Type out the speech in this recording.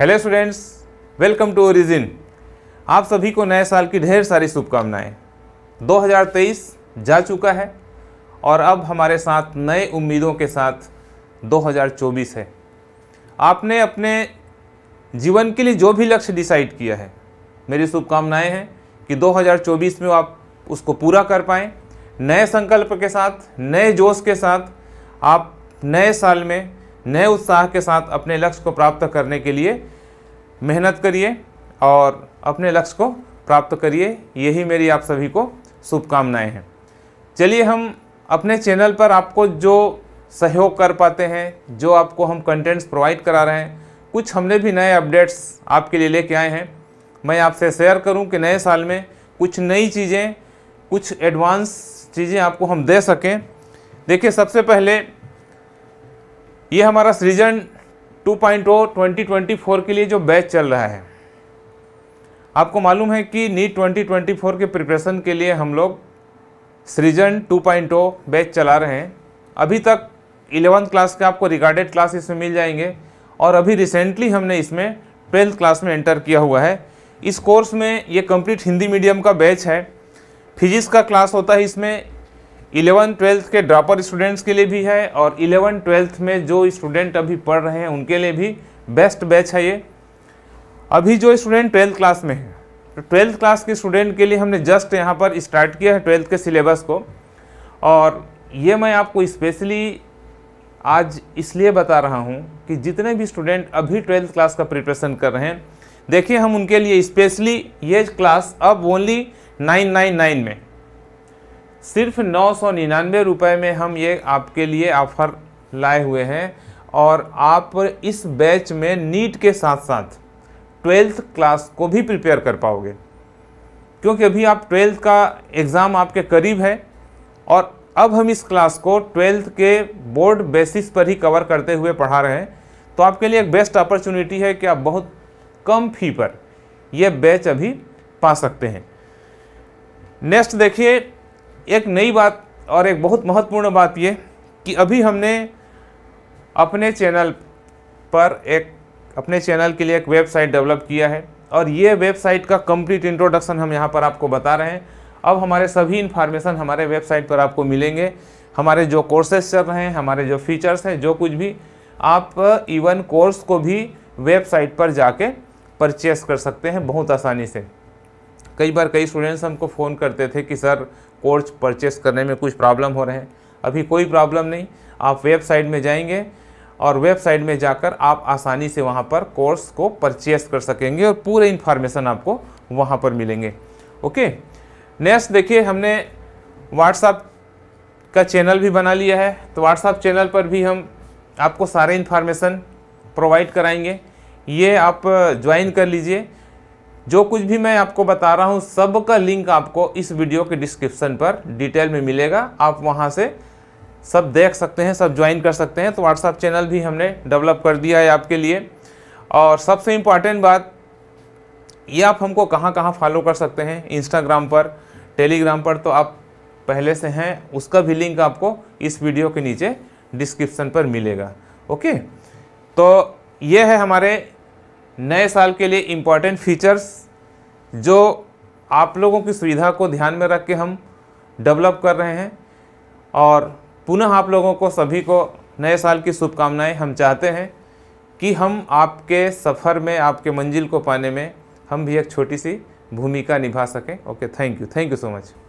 hello students welcome to origin आप सभी को नए साल की ढेर सारी शुभकामनाएं 2023 जा चुका है और अब हमारे साथ नए उम्मीदों के साथ 2024 है आपने अपने जीवन के लिए जो भी लक्ष्य डिसाइड किया है मेरी शुभकामनाएं हैं कि 2024 में आप उसको पूरा कर पाएँ नए संकल्प के साथ नए जोश के साथ आप नए साल में नए उत्साह के साथ अपने लक्ष्य को प्राप्त करने के लिए मेहनत करिए और अपने लक्ष्य को प्राप्त करिए यही मेरी आप सभी को शुभकामनाएं हैं चलिए हम अपने चैनल पर आपको जो सहयोग कर पाते हैं जो आपको हम कंटेंट्स प्रोवाइड करा रहे हैं कुछ हमने भी नए अपडेट्स आपके लिए लेके आए हैं मैं आपसे शेयर करूं कि नए साल में कुछ नई चीज़ें कुछ एडवांस चीज़ें आपको हम दे सकें देखिए सबसे पहले ये हमारा सीजन 2.0 2024 के लिए जो बैच चल रहा है आपको मालूम है कि नीट 2024 के प्रिपरेशन के लिए हम लोग सृजन 2.0 बैच चला रहे हैं अभी तक इलेवंथ क्लास के आपको रिकॉर्डेड क्लास इसमें मिल जाएंगे और अभी रिसेंटली हमने इसमें ट्वेल्थ क्लास में एंटर किया हुआ है इस कोर्स में ये कंप्लीट हिंदी मीडियम का बैच है फिजिक्स का क्लास होता है इसमें इलेवन ट्वेल्थ के ड्रॉपर स्टूडेंट्स के लिए भी है और इलेवन ट्वेल्थ में जो स्टूडेंट अभी पढ़ रहे हैं उनके लिए भी बेस्ट बैच है ये अभी जो स्टूडेंट ट्वेल्थ क्लास में है तो ट्वेल्थ क्लास के स्टूडेंट के लिए हमने जस्ट यहाँ पर स्टार्ट किया है ट्वेल्थ के सिलेबस को और ये मैं आपको स्पेशली आज इसलिए बता रहा हूँ कि जितने भी स्टूडेंट अभी ट्वेल्थ क्लास का प्रिपरेशन कर रहे हैं देखिए हम उनके लिए स्पेशली ये क्लास अब ओनली नाइन नाइन नाइन में सिर्फ नौ सौ निन्यानवे रुपये में हम ये आपके लिए ऑफ़र लाए हुए हैं और आप इस बैच में नीट के साथ साथ ट्वेल्थ क्लास को भी प्रिपेयर कर पाओगे क्योंकि अभी आप ट्वेल्थ का एग्ज़ाम आपके करीब है और अब हम इस क्लास को ट्वेल्थ के बोर्ड बेसिस पर ही कवर करते हुए पढ़ा रहे हैं तो आपके लिए एक बेस्ट अपॉर्चुनिटी है कि आप बहुत कम फी पर यह बैच अभी पा सकते हैं नेक्स्ट देखिए एक नई बात और एक बहुत महत्वपूर्ण बात ये कि अभी हमने अपने चैनल पर एक अपने चैनल के लिए एक वेबसाइट डेवलप किया है और ये वेबसाइट का कंप्लीट इंट्रोडक्शन हम यहाँ पर आपको बता रहे हैं अब हमारे सभी इन्फॉर्मेशन हमारे वेबसाइट पर आपको मिलेंगे हमारे जो कोर्सेज चल रहे हैं हमारे जो फीचर्स हैं जो कुछ भी आप इवन कोर्स को भी वेबसाइट पर जाके परचेस कर सकते हैं बहुत आसानी से कई बार कई स्टूडेंट्स हमको फ़ोन करते थे कि सर कोर्स परचेस करने में कुछ प्रॉब्लम हो रहे हैं अभी कोई प्रॉब्लम नहीं आप वेबसाइट में जाएंगे और वेबसाइट में जाकर आप आसानी से वहाँ पर कोर्स को परचेस कर सकेंगे और पूरे इन्फॉर्मेशन आपको वहाँ पर मिलेंगे ओके नेक्स्ट देखिए हमने व्हाट्सएप का चैनल भी बना लिया है तो व्हाट्सएप चैनल पर भी हम आपको सारे इन्फॉर्मेशन प्रोवाइड कराएंगे ये आप ज्वाइन कर लीजिए जो कुछ भी मैं आपको बता रहा हूँ सब का लिंक आपको इस वीडियो के डिस्क्रिप्शन पर डिटेल में मिलेगा आप वहाँ से सब देख सकते हैं सब ज्वाइन कर सकते हैं तो व्हाट्सएप चैनल भी हमने डेवलप कर दिया है आपके लिए और सबसे इम्पॉर्टेंट बात ये आप हमको कहाँ कहाँ फॉलो कर सकते हैं इंस्टाग्राम पर टेलीग्राम पर तो आप पहले से हैं उसका भी लिंक आपको इस वीडियो के नीचे डिस्क्रिप्शन पर मिलेगा ओके तो ये है हमारे नए साल के लिए इम्पॉर्टेंट फीचर्स जो आप लोगों की सुविधा को ध्यान में रख के हम डेवलप कर रहे हैं और पुनः आप लोगों को सभी को नए साल की शुभकामनाएं हम चाहते हैं कि हम आपके सफ़र में आपके मंजिल को पाने में हम भी एक छोटी सी भूमिका निभा सकें okay thank you thank you so much